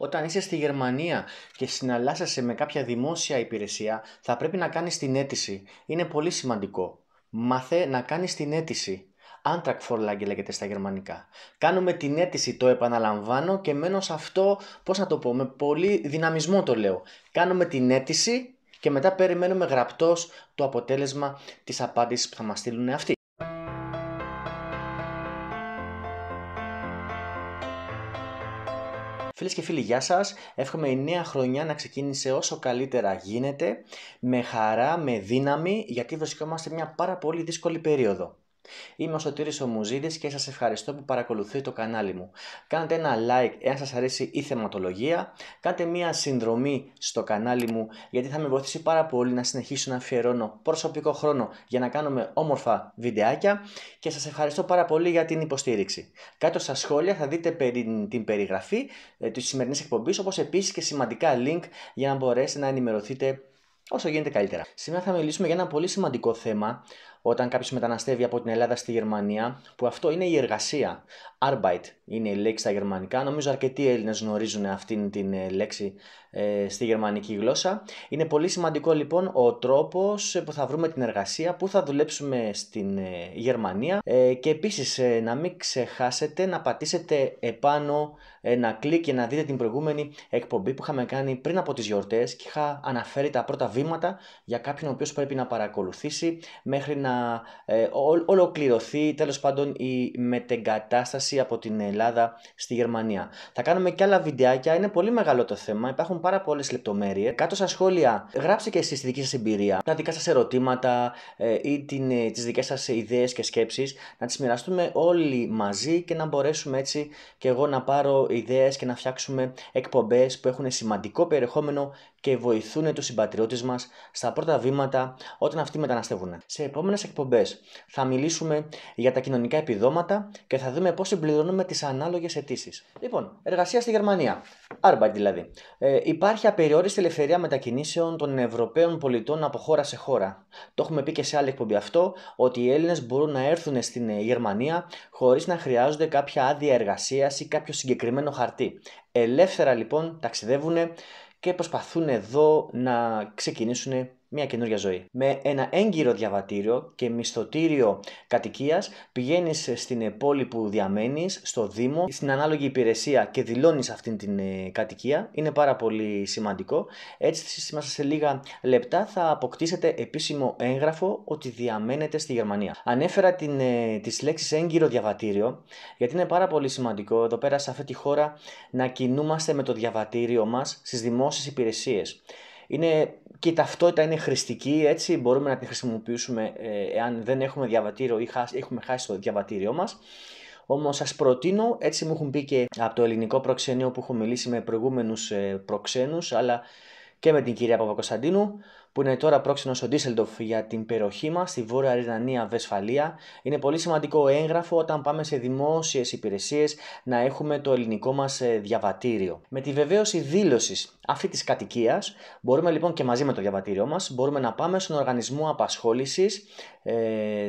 Όταν είσαι στη Γερμανία και συναλλάσσεσαι με κάποια δημόσια υπηρεσία, θα πρέπει να κάνεις την αίτηση. Είναι πολύ σημαντικό. Μάθε να κάνεις την αίτηση. Antrag λέγεται στα γερμανικά. Κάνουμε την αίτηση, το επαναλαμβάνω και μένω σε αυτό, πώς να το πω, με πολύ δυναμισμό το λέω. Κάνουμε την αίτηση και μετά περιμένουμε γραπτός το αποτέλεσμα της απάντησης που θα μας στείλουν αυτοί. Φίλες και φίλοι, γεια σας. Εύχομαι η νέα χρονιά να ξεκίνησε όσο καλύτερα γίνεται, με χαρά, με δύναμη, γιατί βρισκόμαστε μια πάρα πολύ δύσκολη περίοδο. Είμαι ο Σωτήρης Ομουζίδης και σας ευχαριστώ που παρακολουθείτε το κανάλι μου. Κάντε ένα like εάν σας αρέσει η θεματολογία, κάντε μια συνδρομή στο κανάλι μου γιατί θα με βοηθήσει πάρα πολύ να συνεχίσω να αφιερώνω προσωπικό χρόνο για να κάνουμε όμορφα βιντεάκια και σας ευχαριστώ πάρα πολύ για την υποστήριξη. Κάτω στα σχόλια θα δείτε την περιγραφή ε, της σημερινής εκπομπής όπως επίσης και σημαντικά link για να μπορέσετε να ενημερωθείτε όσο γίνεται καλύτερα. Σήμερα θα μιλήσουμε για ένα πολύ σημαντικό θέμα όταν κάποιος μεταναστεύει από την Ελλάδα στη Γερμανία, που αυτό είναι η εργασία. Arbeit είναι η λέξη στα γερμανικά. Νομίζω αρκετοί Έλληνες γνωρίζουν αυτήν την ε, λέξη ε, στη γερμανική γλώσσα. Είναι πολύ σημαντικό λοιπόν ο τρόπος ε, που θα βρούμε την εργασία, που θα δουλέψουμε στην ε, Γερμανία ε, και επίσης να μην ξεχάσετε να πατήσετε επάνω ένα κλικ και να δείτε την προηγούμενη εκπομπή που είχαμε κάνει πριν από τις γιορτές και είχα αναφέρει τα πρώτα βήματα για κάποιον ο οποίος πρέπει να παρακολουθήσει μέχρι να ολοκληρωθεί τέλος πάντων η μετεγκατάσταση από την Ελλάδα στη Γερμανία. Θα κάνουμε και άλλα βιντεάκια, είναι πολύ μεγάλο το θέμα, υπάρχουν πάρα πολλές λεπτομέρειες. Κάτω στα σχόλια, γράψτε και εσείς τη δική σας εμπειρία, τα δικά σας ερωτήματα ε, ή ε, τις δικές σας ιδέες και σκέψεις, να τις μοιραστούμε όλοι μαζί και να μπορέσουμε έτσι και εγώ να πάρω ιδέες και να φτιάξουμε εκπομπές που έχουν σημαντικό περιεχόμενο και βοηθούν τους συμπατριώτες μας στα πρώτα βήματα όταν αυτοί μεταναστεύουν. Σε επόμενες εκπομπές θα μιλήσουμε για τα κοινωνικά επιδόματα και θα δούμε πώς συμπληρώνουμε τις ανάλογες αιτήσεις. Λοιπόν, εργασία στη Γερμανία. Arbeit δηλαδή. Ε, υπάρχει απεριόριστη ελευθερία μετακινήσεων των Ευρωπαίων πολιτών από χώρα σε χώρα. Το έχουμε πει και σε άλλη εκπομπή αυτό, ότι οι Έλληνες μπορούν να έρθουν στην ε, Γερμανία χωρίς να χρειάζονται κάποια άδεια εργασίας ή κάποιο συγκεκριμένο χαρτί. Ελεύθερα λοιπόν ταξιδεύουν και προσπαθούν εδώ να ξεκινήσουν μια καινούργια ζωή. Με ένα έγκυρο διαβατήριο και μισθωτήριο κατοικίας πηγαίνεις στην πόλη που διαμένεις, στο Δήμο, στην ανάλογη υπηρεσία και δηλώνεις αυτή την ε, κατοικία. Είναι πάρα πολύ σημαντικό. Έτσι, μέσα σε λίγα λεπτά θα αποκτήσετε επίσημο έγγραφο ότι διαμένετε στη Γερμανία. Ανέφερα την, ε, τις λέξεις έγκυρο διαβατήριο, γιατί είναι πάρα πολύ σημαντικό εδώ πέρα σε αυτή τη χώρα να κινούμαστε με το διαβατήριο μας στις δημόσιες υπηρεσίες είναι και η ταυτότητα είναι χρηστική, έτσι μπορούμε να τη χρησιμοποιήσουμε ε, εάν δεν έχουμε διαβατήριο ή έχουμε χάσει το διαβατήριό μας. Όμως σας προτείνω, έτσι μου έχουν πει και από το ελληνικό προξενείο που έχω μιλήσει με προηγούμενους ε, προξένους, αλλά και με την κυρία Παπακοσταντίνου, που είναι τώρα πρόξενος ο Ντίσσελντοφ για την περιοχή μας, στη Βόρεια Ρινανία Βεσφαλία. Είναι πολύ σημαντικό έγγραφο όταν πάμε σε δημόσιες υπηρεσίες να έχουμε το ελληνικό μας ε, διαβατήριο. Με τη βεβαίωση δήλωσης αυτή της κατοικίας, μπορούμε λοιπόν και μαζί με το διαβατήριό μας, μπορούμε να πάμε στον οργανισμό απασχόλησης ε,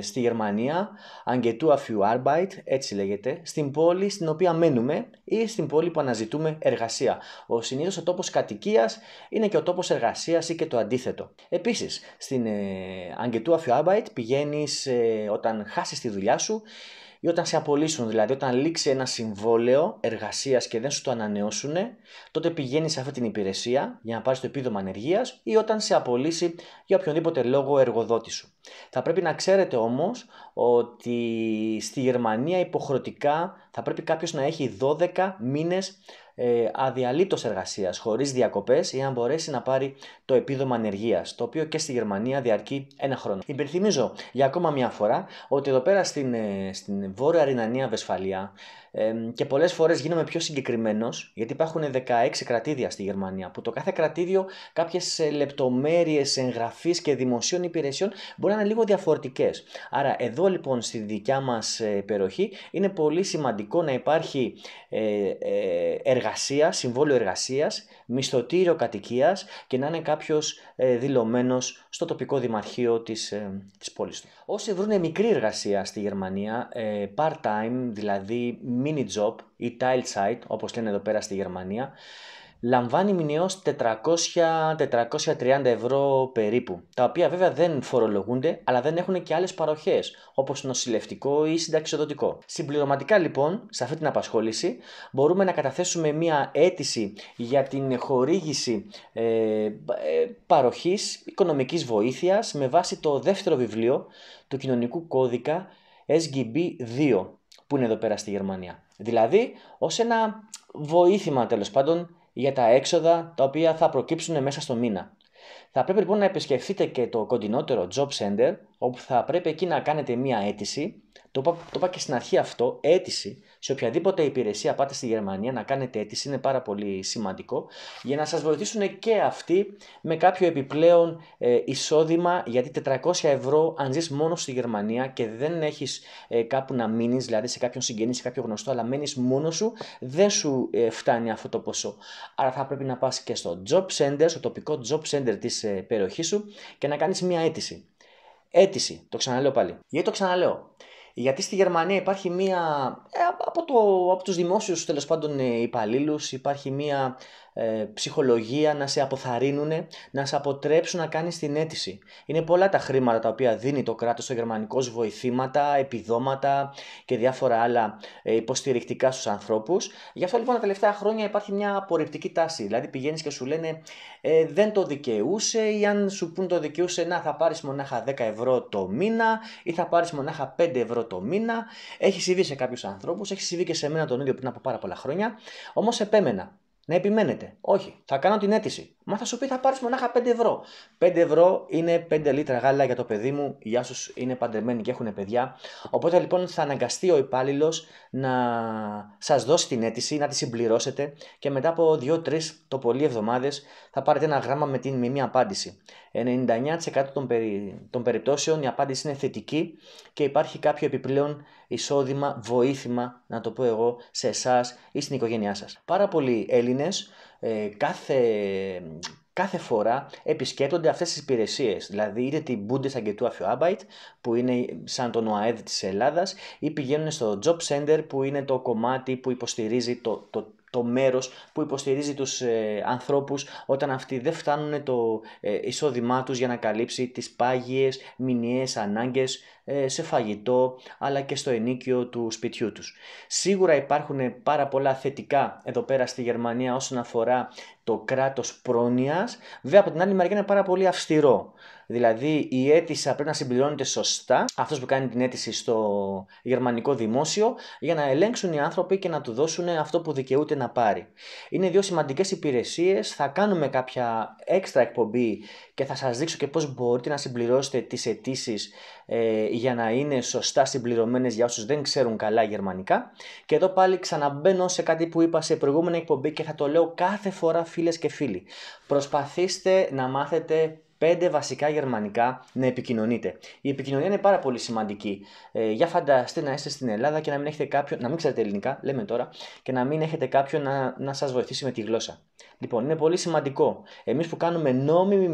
στη Γερμανία, Αγκετού Αφιού Arbeit, έτσι λέγεται, στην πόλη στην οποία μένουμε ή στην πόλη που αναζητούμε εργασία. Ο συνήθως ο τόπος κατοικίας είναι και ο τόπος εργασίας ή και το αντίθετο. Επίσης, στην ε, πηγαίνεις ε, όταν χάσεις τη δουλειά σου ή όταν σε απολύσουν, δηλαδή όταν λήξει ένα συμβόλαιο εργασίας και δεν σου το ανανεώσουν, τότε πηγαίνεις σε αυτή την υπηρεσία για να πάρεις το επίδομα ανεργίας ή όταν σε απολύσει για οποιονδήποτε λόγο εργοδότη σου. Θα πρέπει να ξέρετε όμως ότι στη Γερμανία υποχρεωτικά θα πρέπει κάποιος να έχει 12 μήνες ε, αδιαλείπτος εργασίας, χωρίς διακοπές για να μπορέσει να πάρει το επίδομα ανεργίας, το οποίο και στη Γερμανία διαρκεί ένα χρόνο. Υπενθυμίζω για ακόμα μια φορά ότι εδώ πέρα στην, ε, στην Βόρεια Ρινανία Βεσφαλία ε, και πολλές φορές γίνομαι πιο συγκεκριμένος γιατί υπάρχουν 16 κρατήδια στη Γερμανία που το κάθε κρατήδιο κάποιες ε, λεπτομέρειες εγγραφής και δημοσίων υπηρεσιών μπορεί να είναι λίγο διαφορετικές. Άρα εδώ λοιπόν στη δικιά μας ε, περιοχή είναι πολύ σημαντικό να υπάρχει ε, ε, εργασίας εργασία, συμβόλαιο εργασίας, μισθωτήριο κατοικίας και να είναι κάποιος ε, δηλωμένος στο τοπικό δημαρχείο της της ε, πόλης του. Όσοι βρουν μικρή εργασία στη Γερμανία, ε, part-time, δηλαδή mini job ή tile site, όπως λένε εδώ πέρα στη Γερμανία, λαμβάνει μηνιαίως 400-430 ευρώ περίπου, τα οποία βέβαια δεν φορολογούνται, αλλά δεν έχουν και άλλες παροχές, όπως νοσηλευτικό ή συνταξιοδοτικό. Συμπληρωματικά λοιπόν, σε αυτή την απασχόληση, μπορούμε να καταθέσουμε μία αίτηση για την χορήγηση ε, ε παροχής οικονομικής βοήθειας με βάση το δεύτερο βιβλίο του κοινωνικού κώδικα SGB2, που είναι εδώ πέρα στη Γερμανία. Δηλαδή, ως ένα βοήθημα τέλος πάντων για τα έξοδα τα οποία θα προκύψουν μέσα στο μήνα. Θα πρέπει λοιπόν να επισκεφτείτε και το κοντινότερο Job Center όπου θα πρέπει εκεί να κάνετε μία αίτηση. Το, το είπα και στην αρχή αυτό, αίτηση. Σε οποιαδήποτε υπηρεσία πάτε στη Γερμανία να κάνετε αίτηση είναι πάρα πολύ σημαντικό για να σας βοηθήσουν και αυτοί με κάποιο επιπλέον ε, εισόδημα γιατί 400 ευρώ αν ζεις μόνος στη Γερμανία και δεν έχεις ε, κάπου να μείνεις, δηλαδή σε κάποιον συγγενή, σε κάποιο γνωστό αλλά μένεις μόνος σου, δεν σου ε, φτάνει αυτό το ποσό. Άρα θα πρέπει να πας και στο job center, στο τοπικό job center της περιοχής σου και να κάνεις μια αίτηση. Αίτηση. Το ξαναλέω πάλι. Γιατί το ξαναλέω. Γιατί στη Γερμανία υπάρχει μία, ε, από, το, από τους δημόσιους πάντων ε, υπαλλήλους υπάρχει μία ε, ψυχολογία να σε αποθαρρύνουν, να σε αποτρέψουν να κάνεις την αίτηση. Είναι πολλά τα χρήματα τα οποία δίνει το κράτος στο γερμανικό βοηθήματα, επιδόματα και διάφορα άλλα ε, υποστηρικτικά στους ανθρώπους. Γι' αυτό λοιπόν τα τελευταία χρόνια υπάρχει μια απορριπτική τάση. Δηλαδή πηγαίνεις και σου λένε ε, δεν το δικαιούσε ή αν σου πούν το δικαιούσε να θα πάρεις μονάχα 10 ευρώ το μήνα ή θα πάρεις μονάχα 5 ευρώ το μήνα. Έχεις συμβεί σε κάποιους ανθρώπους, έχεις συμβεί και σε μένα τον ίδιο πριν από πάρα πολλά χρόνια. Όμως επέμενα να επιμένετε. Όχι, θα κάνω την αίτηση. Μα θα σου πει θα πάρεις μονάχα 5 ευρώ. 5 ευρώ είναι 5 λίτρα γάλα για το παιδί μου. Οι άσους είναι παντρεμένοι και έχουν παιδιά. Οπότε λοιπόν θα αναγκαστεί ο υπάλληλος να σας δώσει την αίτηση, να τη συμπληρώσετε και μετά από 2-3 το πολύ εβδομάδες θα πάρετε ένα γράμμα με, την, με μια απάντηση. 99% των, περι, των περιπτώσεων η απάντηση είναι θετική και υπάρχει κάποιο επιπλέον εισόδημα, βοήθημα, να το πω εγώ, σε εσάς ή στην οικογένειά σας. Πάρα πολλοί Έλληνες ε, κάθε, κάθε φορά επισκέπτονται αυτές τις υπηρεσίες. Δηλαδή είτε την Bundesagentur für Arbeit που είναι σαν τον ΟΑΕΔ της Ελλάδας ή πηγαίνουν στο Job Center που είναι το κομμάτι που υποστηρίζει το, το το μέρος που υποστηρίζει τους ε, ανθρώπους όταν αυτοί δεν φτάνουν το ε, εισόδημά τους για να καλύψει τις πάγιες μηνιαίες ανάγκες ε, σε φαγητό αλλά και στο ενίκιο του σπιτιού τους. Σίγουρα υπάρχουν πάρα πολλά θετικά εδώ πέρα στη Γερμανία όσον αφορά το κράτος πρόνοιας. Βέβαια από την άλλη μεριά είναι πάρα πολύ αυστηρό. Δηλαδή η αίτηση πρέπει να συμπληρώνεται σωστά, αυτός που κάνει την αίτηση στο γερμανικό δημόσιο, για να ελέγξουν οι άνθρωποι και να του δώσουν αυτό που δικαιούται να πάρει. Είναι δύο σημαντικές υπηρεσίες, θα κάνουμε κάποια έξτρα εκπομπή και θα σας δείξω και πώς μπορείτε να συμπληρώσετε τις αιτήσεις ε, για να είναι σωστά συμπληρωμένες για όσους δεν ξέρουν καλά γερμανικά. Και εδώ πάλι ξαναμπαίνω σε κάτι που είπα σε προηγούμενη εκπομπή και θα το λέω κάθε φορά φίλες και φίλοι. Προσπαθήστε να μάθετε πέντε βασικά γερμανικά να επικοινωνείτε. Η επικοινωνία είναι πάρα πολύ σημαντική. Ε, για φανταστείτε να είστε στην Ελλάδα και να μην έχετε κάποιον, να μην ξέρετε ελληνικά, λέμε τώρα, και να μην έχετε κάποιον να, να σας βοηθήσει με τη γλώσσα. Λοιπόν, είναι πολύ σημαντικό. Εμείς που κάνουμε νόμιμη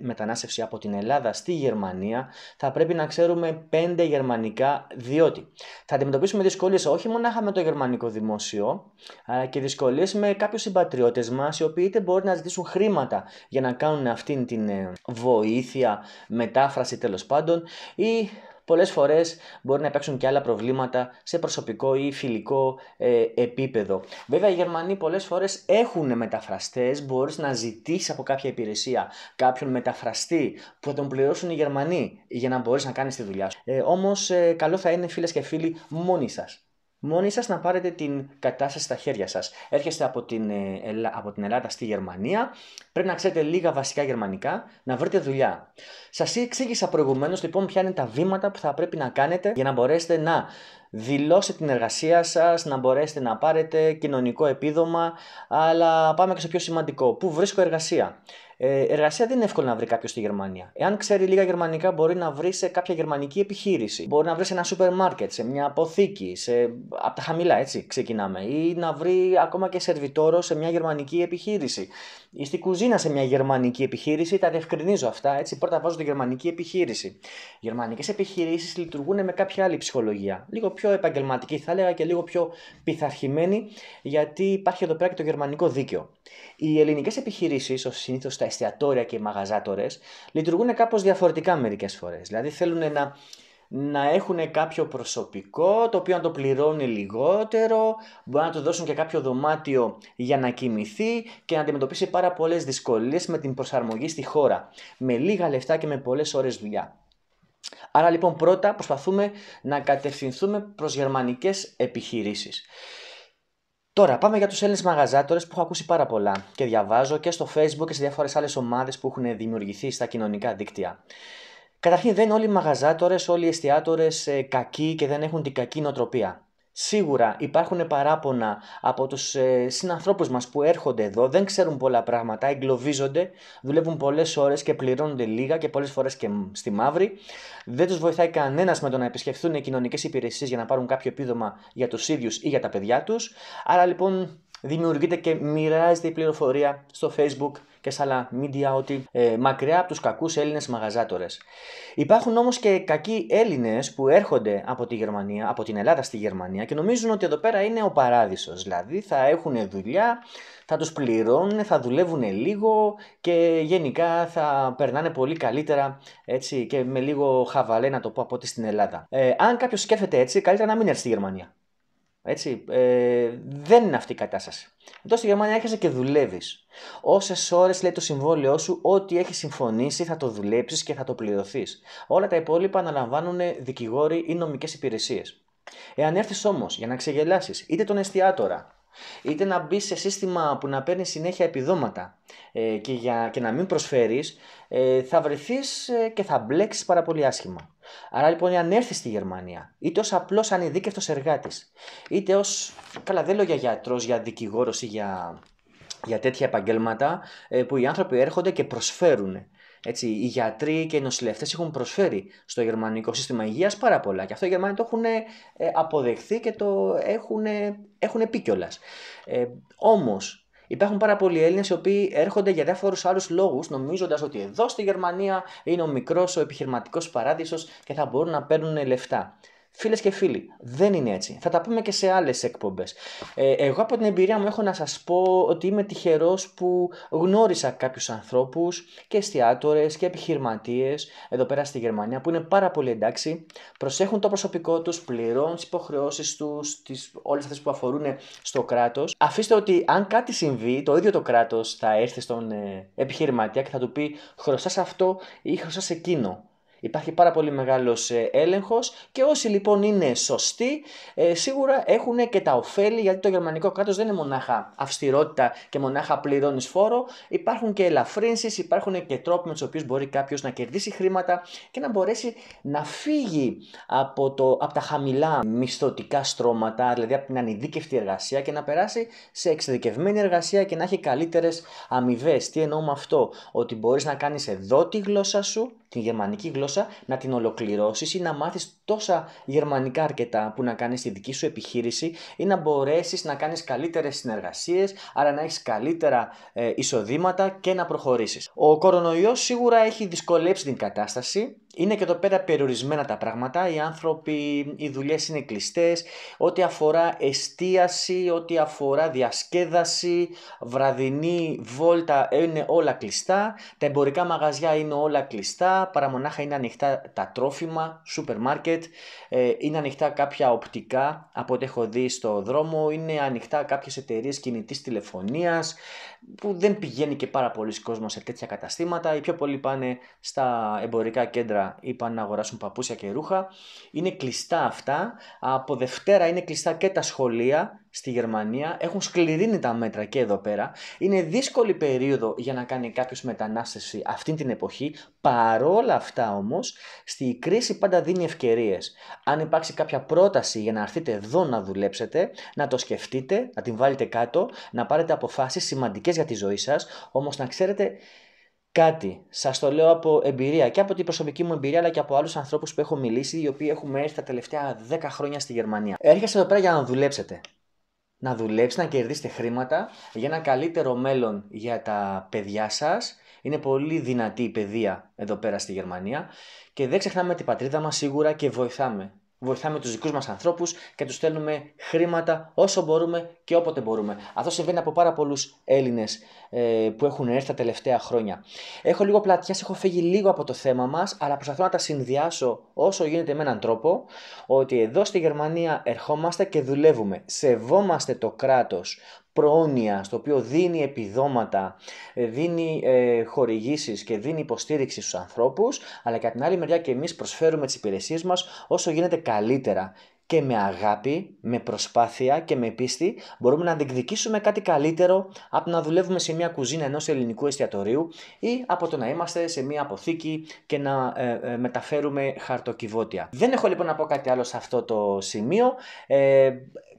μετανάστευση από την Ελλάδα στη Γερμανία, θα πρέπει να ξέρουμε πέντε γερμανικά, διότι θα αντιμετωπίσουμε δυσκολίες όχι μόνο με το γερμανικό δημόσιο, αλλά και δυσκολίες με κάποιους συμπατριώτες μας, οι οποίοι είτε μπορεί να ζητήσουν χρήματα για να κάνουν αυτήν την ε, βοήθεια, μετάφραση τέλος πάντων, ή πολλές φορές μπορεί να υπάρξουν και άλλα προβλήματα σε προσωπικό ή φιλικό ε, επίπεδο. Βέβαια, οι Γερμανοί πολλές φορές έχουν μεταφραστές, μπορείς να ζητήσεις από κάποια υπηρεσία κάποιον μεταφραστή που θα τον πληρώσουν οι Γερμανοί για να μπορείς να κάνεις τη δουλειά σου. Ε, Όμως, ε, καλό θα είναι φίλες και φίλοι μόνοι σας μόνοι σας να πάρετε την κατάσταση στα χέρια σας. Έρχεστε από την, ε, από την Ελλάδα στη Γερμανία, πρέπει να ξέρετε λίγα βασικά γερμανικά, να βρείτε δουλειά. Σας εξήγησα προηγουμένως λοιπόν ποια είναι τα βήματα που θα πρέπει να κάνετε για να μπορέσετε να δηλώσετε την εργασία σας, να μπορέσετε να πάρετε κοινωνικό επίδομα, αλλά πάμε και στο πιο σημαντικό, που βρίσκω εργασία. Ε, εργασία δεν είναι εύκολο να βρει κάποιος στη Γερμανία. Εάν ξέρει λίγα γερμανικά, μπορεί να βρει σε κάποια γερμανική επιχείρηση. Μπορεί να βρει σε ένα σούπερ μάρκετ, σε μια αποθήκη, σε... από τα χαμηλά έτσι ξεκινάμε. Ή να βρει ακόμα και σερβιτόρο σε μια γερμανική επιχείρηση. Ή στη κουζίνα σε μια γερμανική επιχείρηση. Τα διευκρινίζω αυτά. Έτσι, πρώτα βάζω τη γερμανική επιχείρηση. Γερμανικές επιχειρήσεις λειτουργούν με κάποια άλλη ψυχολογία. Λίγο πιο επαγγελματική θα έλεγα και λίγο πιο πειθαρχημένη, γιατί υπάρχει εδώ πέρα και το γερμανικό δίκαιο. Οι ελληνικές επιχειρήσεις, ως συνήθως τα εστιατόρια και οι μαγαζάτορες, λειτουργούν κάπως διαφορετικά μερικές φορές. Δηλαδή θέλουν να, να έχουν κάποιο προσωπικό το οποίο να το πληρώνει λιγότερο, μπορεί να του δώσουν και κάποιο δωμάτιο για να κοιμηθεί και να αντιμετωπίσει πάρα πολλές δυσκολίες με την προσαρμογή στη χώρα. Με λίγα λεφτά και με πολλές ώρες δουλειά. Άρα λοιπόν πρώτα προσπαθούμε να κατευθυνθούμε προς γερμανικές επιχειρήσεις. Τώρα, πάμε για τους Έλληνες μαγαζάτορες που έχω ακούσει πάρα πολλά και διαβάζω και στο Facebook και σε διάφορες άλλες ομάδες που έχουν δημιουργηθεί στα κοινωνικά δίκτυα. Καταρχήν, δεν όλοι οι μαγαζάτορες, όλοι οι εστιατόρες ε, κακοί και δεν έχουν την κακή νοοτροπία. Σίγουρα υπάρχουν παράπονα από τους ε, συνανθρώπους μας που έρχονται εδώ, δεν ξέρουν πολλά πράγματα, εγκλωβίζονται, δουλεύουν πολλές ώρες και πληρώνονται λίγα και πολλές φορές και στη μαύρη. Δεν τους βοηθάει κανένας με το να επισκεφθούν οι κοινωνικές υπηρεσίες για να πάρουν κάποιο επίδομα για τους ίδιους ή για τα παιδιά τους. Άρα λοιπόν δημιουργείται και μοιράζεται η πληροφορία στο facebook και σε άλλα media ότι ε, μακριά από τους κακούς Έλληνες μαγαζάτορες. Υπάρχουν όμως και κακοί Έλληνες που έρχονται από τη Γερμανία, από την Ελλάδα στη Γερμανία και νομίζουν ότι εδώ πέρα είναι ο παράδεισος. Δηλαδή θα έχουν δουλειά, θα τους πληρώνουν, θα δουλεύουν λίγο και γενικά θα περνάνε πολύ καλύτερα έτσι, και με λίγο χαβαλέ να το πω από ό,τι στην Ελλάδα. Ε, αν κάποιος σκέφτεται έτσι, καλύτερα να μην έρθει στη Γερμανία. Έτσι, ε, δεν είναι αυτή η κατάσταση. Εδώ στη Γερμανία έρχεσαι και δουλεύεις. Όσες ώρες λέει το συμβόλαιό σου, ό,τι έχεις συμφωνήσει θα το δουλέψεις και θα το πληρωθείς. Όλα τα υπόλοιπα αναλαμβάνουν δικηγόροι ή νομικές υπηρεσίες. Εάν έρθεις όμως για να ξεγελάσεις είτε τον εστιατόρα, είτε να μπεις σε σύστημα που να παίρνει συνέχεια επιδόματα ε, και, για, και να μην προσφέρεις, ε, θα βρεθείς ε, και θα μπλέξεις πάρα πολύ άσχημα. Άρα λοιπόν, αν έρθει στη Γερμανία, είτε ως απλός ανειδίκευτος εργάτης, είτε ως. Καλά, δεν λέω για γιατρός, για δικηγόρος ή για, για τέτοια επαγγέλματα ε, που οι άνθρωποι έρχονται και προσφέρουν. Έτσι, οι γιατροί και οι νοσηλευτές έχουν προσφέρει στο γερμανικό σύστημα υγείας πάρα πολλά. Και αυτό οι Γερμανοί το έχουν ε, αποδεχθεί και το έχουν, έχουν πει κιόλας. Ε, Όμως, Υπάρχουν πάρα πολλοί Έλληνες οι οποίοι έρχονται για διάφορους άλλους λόγους, νομίζοντας ότι εδώ στη Γερμανία είναι ο μικρός, ο επιχειρηματικός παράδεισος και θα μπορούν να παίρνουν λεφτά. Φίλες και φίλοι, δεν είναι έτσι. Θα τα πούμε και σε άλλες εκπομπές. Ε, εγώ από την εμπειρία μου έχω να σας πω ότι είμαι τυχερός που γνώρισα κάποιους ανθρώπους και εστιατόρε και επιχειρηματίες εδώ πέρα στη Γερμανία που είναι πάρα πολύ εντάξει, προσέχουν το προσωπικό τους, πληρώνουν τις υποχρεώσεις τους, όλες αυτές που αφορούν ε, στο κράτος. Αφήστε ότι αν κάτι συμβεί, το ίδιο το κράτος θα έρθει στον ε, επιχειρηματία και θα του πει χρωστάς αυτό ή χρωστάς εκείνο. Υπάρχει πάρα πολύ μεγάλος ε, έλεγχος και όσοι λοιπόν είναι σωστοί ε, σίγουρα έχουν και τα ωφέλη γιατί το γερμανικό κράτος δεν είναι μονάχα αυστηρότητα και μονάχα πληρώνεις φόρο. Υπάρχουν και ελαφρύνσεις, υπάρχουν και τρόποι με τους οποίους μπορεί κάποιος να κερδίσει χρήματα και να μπορέσει να φύγει από, το, από τα χαμηλά μισθωτικά στρώματα, δηλαδή από την ανειδίκευτη εργασία και να περάσει σε εξειδικευμένη εργασία και να έχει καλύτερες αμοιβές. Τι εννοώ με αυτό, ότι μπορείς να κάνεις εδώ τη γλώσσα σου, την γερμανική γλώσσα, να την ολοκληρώσεις ή να μάθεις τόσα γερμανικά αρκετά που να κάνεις τη δική σου επιχείρηση ή να μπορέσεις να κάνεις καλύτερες συνεργασίες, άρα να έχεις καλύτερα ε, εισοδήματα και να προχωρήσεις. Ο κορονοϊός σίγουρα έχει δυσκολέψει την κατάσταση είναι και εδώ πέρα περιορισμένα τα πράγματα, οι άνθρωποι, οι δουλειές είναι κλειστές. ό,τι αφορά εστίαση, ό,τι αφορά διασκέδαση, βραδινή βόλτα είναι όλα κλειστά, τα εμπορικά μαγαζιά είναι όλα κλειστά, παραμονάχα είναι ανοιχτά τα τρόφιμα, σούπερ μάρκετ, ε, είναι ανοιχτά κάποια οπτικά από ό,τι έχω δει στο δρόμο, είναι ανοιχτά κάποιες εταιρείες κινητής τηλεφωνίας που δεν πηγαίνει και πάρα πολλοί κόσμος σε τέτοια καταστήματα, οι πιο πολλοί πάνε στα εμπορικά κέντρα ή να αγοράσουν παπούσια και ρούχα. Είναι κλειστά αυτά. Από Δευτέρα είναι κλειστά και τα σχολεία στη Γερμανία. Έχουν σκληρύνει τα μέτρα και εδώ πέρα. Είναι δύσκολη περίοδο για να κάνει κάποιος μετανάστευση αυτή την εποχή. Παρόλα αυτά όμως, στη κρίση πάντα δίνει ευκαιρίες. Αν υπάρξει κάποια πρόταση για να έρθετε εδώ να δουλέψετε, να το σκεφτείτε, να την βάλετε κάτω, να πάρετε αποφάσεις σημαντικές για τη ζωή σας, όμως να ξέρετε κάτι. Σας το λέω από εμπειρία και από την προσωπική μου εμπειρία αλλά και από άλλους ανθρώπους που έχω μιλήσει οι οποίοι έχουμε έρθει τα τελευταία 10 χρόνια στη Γερμανία. Έρχεστε εδώ πέρα για να δουλέψετε. Να δουλέψετε, να κερδίσετε χρήματα για ένα καλύτερο μέλλον για τα παιδιά σας. Είναι πολύ δυνατή η παιδεία εδώ πέρα στη Γερμανία και δεν ξεχνάμε την πατρίδα μας σίγουρα και βοηθάμε βοηθάμε τους δικούς μας ανθρώπους και τους στέλνουμε χρήματα όσο μπορούμε και όποτε μπορούμε. Αυτό συμβαίνει από πάρα πολλούς Έλληνες ε, που έχουν έρθει τα τελευταία χρόνια. Έχω λίγο πλατιάς, έχω φύγει λίγο από το θέμα μας, αλλά προσπαθώ να τα συνδυάσω όσο γίνεται με έναν τρόπο ότι εδώ στη Γερμανία ερχόμαστε και δουλεύουμε. Σεβόμαστε το κράτος στο οποίο δίνει επιδόματα, ε, δίνει ε, χορηγήσεις και δίνει υποστήριξη στους ανθρώπους, αλλά από την άλλη μεριά και εμείς προσφέρουμε τις υπηρεσίες μας όσο γίνεται καλύτερα και με αγάπη, με προσπάθεια και με πίστη μπορούμε να διεκδικήσουμε κάτι καλύτερο από να δουλεύουμε σε μια κουζίνα ενός ελληνικού εστιατορίου ή από το να είμαστε σε μια αποθήκη και να ε, ε, μεταφέρουμε χαρτοκιβώτια. Δεν έχω λοιπόν να πω κάτι άλλο σε αυτό το σημείο. Ε,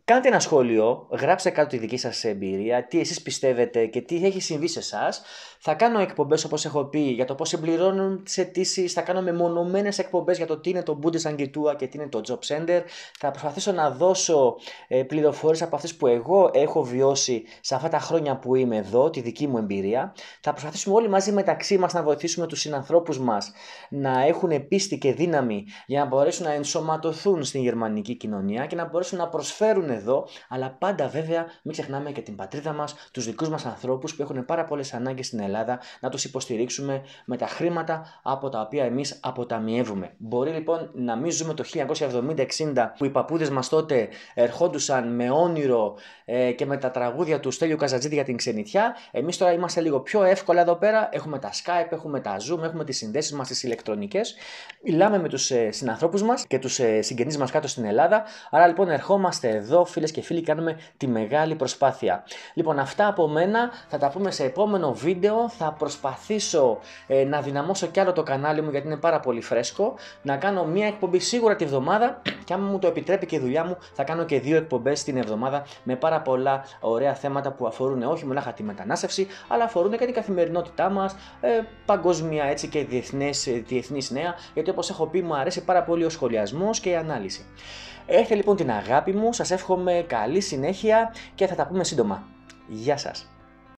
κάντε ένα σχόλιο, γράψτε κάτω τη δική σας εμπειρία, τι εσείς πιστεύετε και τι έχει συμβεί σε εσάς. Θα κάνω εκπομπές όπως έχω πει για το πώς συμπληρώνουν τις αιτήσεις. Θα κάνω μεμονωμένες εκπομπές για το τι είναι το Buddhist και τι είναι το Job Center. Θα προσπαθήσω να δώσω ε, πληροφορίες από αυτές που εγώ έχω βιώσει σε αυτά τα χρόνια που είμαι εδώ, τη δική μου εμπειρία. Θα προσπαθήσουμε όλοι μαζί μεταξύ μας να βοηθήσουμε τους συνανθρώπους μας να έχουν πίστη και δύναμη για να μπορέσουν να ενσωματωθούν στην γερμανική κοινωνία και να μπορέσουν να προσφέρουν εδώ, αλλά πάντα βέβαια μην ξεχνάμε και την πατρίδα μας, τους δικούς μας ανθρώπους που έχουν πάρα πολλές ανάγκες στην Ελλάδα. Ελλάδα να τους υποστηρίξουμε με τα χρήματα από τα οποία εμείς αποταμιεύουμε. Μπορεί λοιπόν να μην ζούμε το 1970-60 που οι παππούδες μας τότε ερχόντουσαν με όνειρο ε, και με τα τραγούδια του Στέλιου Καζατζήτη για την ξενιτιά. Εμείς τώρα είμαστε λίγο πιο εύκολα εδώ πέρα, έχουμε τα Skype, έχουμε τα Zoom, έχουμε τις συνδέσεις μας τις ηλεκτρονικές. Μιλάμε με τους ε, συνανθρώπους μας και τους ε, συγγενείς μας κάτω στην Ελλάδα. Άρα λοιπόν ερχόμαστε εδώ φίλες και φίλοι κάνουμε τη μεγάλη προσπάθεια. Λοιπόν αυτά από μένα θα τα πούμε σε επόμενο βίντεο θα προσπαθήσω ε, να δυναμώσω κι άλλο το κανάλι μου γιατί είναι πάρα πολύ φρέσκο, να κάνω μία εκπομπή σίγουρα τη βδομάδα και αν μου το επιτρέπει και η δουλειά μου θα κάνω και δύο εκπομπές την εβδομάδα με πάρα πολλά ωραία θέματα που αφορούν όχι μονάχα τη μετανάστευση αλλά αφορούν και την καθημερινότητά μας, ε, παγκόσμια έτσι και διεθνές, ε, διεθνής νέα γιατί όπως έχω πει μου αρέσει πάρα πολύ ο σχολιασμός και η ανάλυση. Έχετε λοιπόν την αγάπη μου, σας εύχομαι καλή συνέχεια και θα τα πούμε σύντομα. Γεια σας!